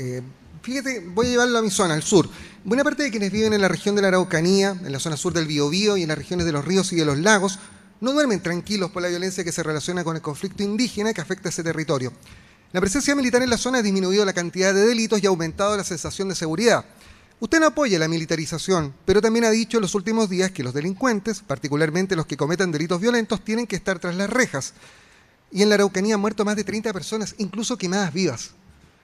Eh, fíjate, voy a llevarlo a mi zona, al sur. Buena parte de quienes viven en la región de la Araucanía, en la zona sur del Biobío y en las regiones de los ríos y de los lagos, no duermen tranquilos por la violencia que se relaciona con el conflicto indígena que afecta a ese territorio. La presencia militar en la zona ha disminuido la cantidad de delitos y ha aumentado la sensación de seguridad. Usted no apoya la militarización, pero también ha dicho en los últimos días que los delincuentes, particularmente los que cometan delitos violentos, tienen que estar tras las rejas. Y en la Araucanía han muerto más de 30 personas, incluso quemadas vivas.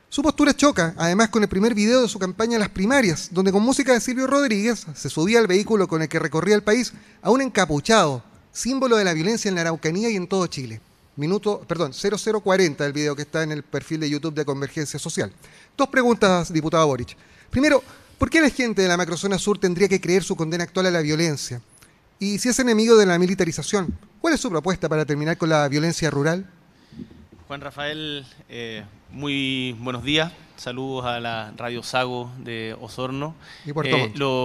Su postura choca, además, con el primer video de su campaña en las primarias, donde con música de Silvio Rodríguez se subía al vehículo con el que recorría el país a un encapuchado, símbolo de la violencia en la Araucanía y en todo Chile. Minuto, perdón, 0040 el video que está en el perfil de YouTube de Convergencia Social. Dos preguntas, diputado Boric. Primero, ¿por qué la gente de la macrozona sur tendría que creer su condena actual a la violencia? Y si es enemigo de la militarización, ¿cuál es su propuesta para terminar con la violencia rural? Juan Rafael, eh, muy buenos días. Saludos a la Radio Sago de Osorno. Y Puerto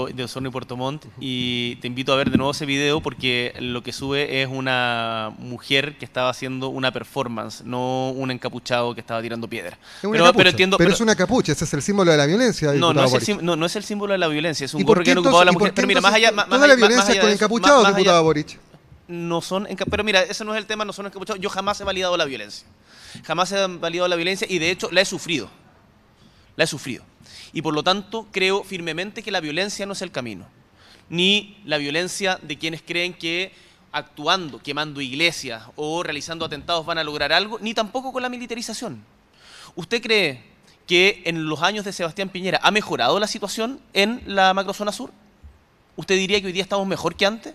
eh, de Osorno y Puerto Montt. Y te invito a ver de nuevo ese video porque lo que sube es una mujer que estaba haciendo una performance, no un encapuchado que estaba tirando piedra. Pero, entiendo, pero, es una capucha, ese es el símbolo de la violencia. No no es, el no, es, el símbolo de la violencia, es un gorro que ocupado la mujer. Pero mira, más allá. Más, más la violencia más con encapuchados, diputado Boric. No son. Pero mira, ese no es el tema, no son encapuchados. Yo jamás he validado la violencia jamás ha validado la violencia y de hecho la he sufrido. La he sufrido. Y por lo tanto creo firmemente que la violencia no es el camino, ni la violencia de quienes creen que actuando, quemando iglesias o realizando atentados van a lograr algo, ni tampoco con la militarización. ¿Usted cree que en los años de Sebastián Piñera ha mejorado la situación en la macrozona sur? ¿Usted diría que hoy día estamos mejor que antes?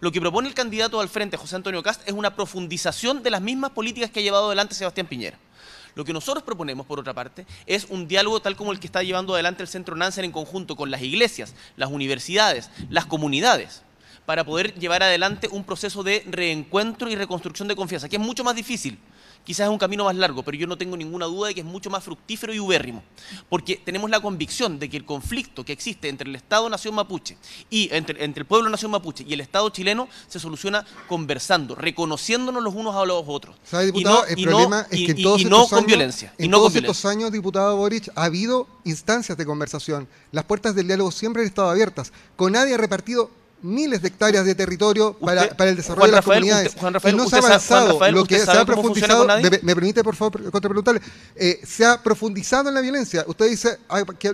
Lo que propone el candidato al frente, José Antonio Cast, es una profundización de las mismas políticas que ha llevado adelante Sebastián Piñera. Lo que nosotros proponemos, por otra parte, es un diálogo tal como el que está llevando adelante el Centro Nansen en conjunto con las iglesias, las universidades, las comunidades para poder llevar adelante un proceso de reencuentro y reconstrucción de confianza, que es mucho más difícil, Quizás es un camino más largo, pero yo no tengo ninguna duda de que es mucho más fructífero y ubérrimo, porque tenemos la convicción de que el conflicto que existe entre el Estado-Nación mapuche y entre, el pueblo-Nación mapuche y el Estado chileno se soluciona conversando, reconociéndonos los unos a los otros. ¿Sabe, diputado? el problema es que en todos y no violencia. En no todos años, diputado Boric, ha habido instancias de conversación. Las puertas del diálogo siempre han estado abiertas. Con nadie ha repartido miles de hectáreas de territorio para, el desarrollo de las comunidades. Juan Rafael, no se ha avanzado. lo que se ha profundizado, me, permite por favor contrapreguntarle, eh, se ha profundizado en la violencia. Usted dice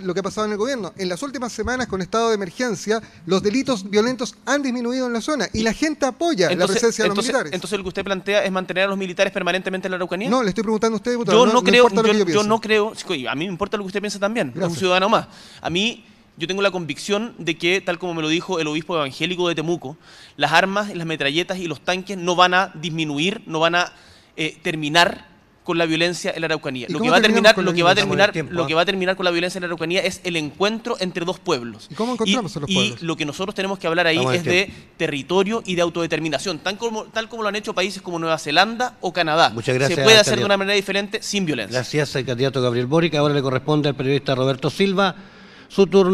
lo que ha pasado en el gobierno. En las últimas semanas, con estado de emergencia, los delitos violentos han disminuido en la zona y, la gente apoya la presencia de los entonces, militares. Entonces lo que usted plantea es mantener a los militares permanentemente en la Araucanía. No, le estoy preguntando a usted, diputado. Yo no, creo, yo, no creo, a mí me importa lo que usted piensa también, un ciudadano más. A mí yo tengo la convicción de que, tal como me lo dijo el obispo evangélico de Temuco, las armas, las metralletas y los tanques no van a disminuir, no van a eh, terminar con la violencia en la Araucanía. Lo que va a terminar, lo que va a terminar, lo que va a ¿ah? terminar con la violencia en la Araucanía es el encuentro entre dos pueblos. ¿Y cómo encontramos a los pueblos? Y lo que nosotros tenemos que hablar ahí es de territorio y de autodeterminación, tan como, tal como lo han hecho países como Nueva Zelanda o Canadá. Se puede hacer de una manera diferente sin violencia. Gracias al candidato Gabriel Boric. Ahora le corresponde al periodista Roberto Silva su turno.